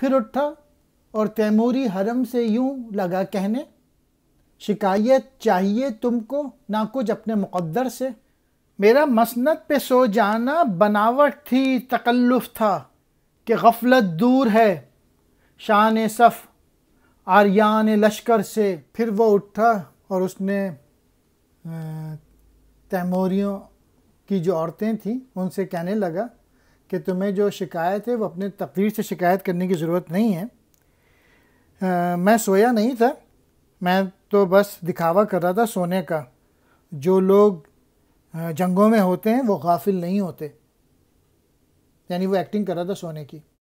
फिर उठा और तैमूरी हरम से यूं लगा कहने शिकायत चाहिए तुमको ना कुछ अपने मुकद्दर से मेरा मसनत पे सो जाना बनावट थी तकल्लुफ़ था कि गफलत दूर है शान सफ़ आर्यान लश्कर से फिर वो उठा और उसने तैमोरियों की जो औरतें थीं उनसे कहने लगा कि तुम्हें जो शिकायत है वो अपने तकदीर से शिकायत करने की ज़रूरत नहीं है आ, मैं सोया नहीं था मैं तो बस दिखावा कर रहा था सोने का जो लोग जंगों में होते हैं वो गाफिल नहीं होते यानी वो एक्टिंग कर रहा था सोने की